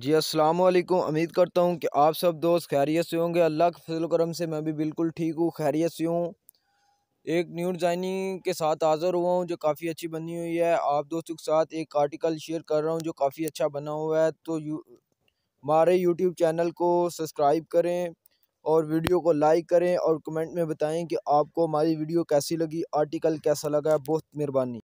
जी अस्सलाम वालेकुम उम्मीद करता हूँ कि आप सब दोस्त खैरियत से होंगे अल्लाह के फजल करम से मैं भी बिल्कुल ठीक हूँ खैरियत से हूँ एक न्यू डिजाइनिंग के साथ हाज़र हुआ हूँ जो काफ़ी अच्छी बनी हुई है आप दोस्तों के साथ एक आर्टिकल शेयर कर रहा हूँ जो काफ़ी अच्छा बना हुआ है तो यू हमारे यूट्यूब चैनल को सब्सक्राइब करें और वीडियो को लाइक करें और कमेंट में बताएँ कि आपको हमारी वीडियो कैसी लगी आर्टिकल कैसा लगा बहुत मेहरबानी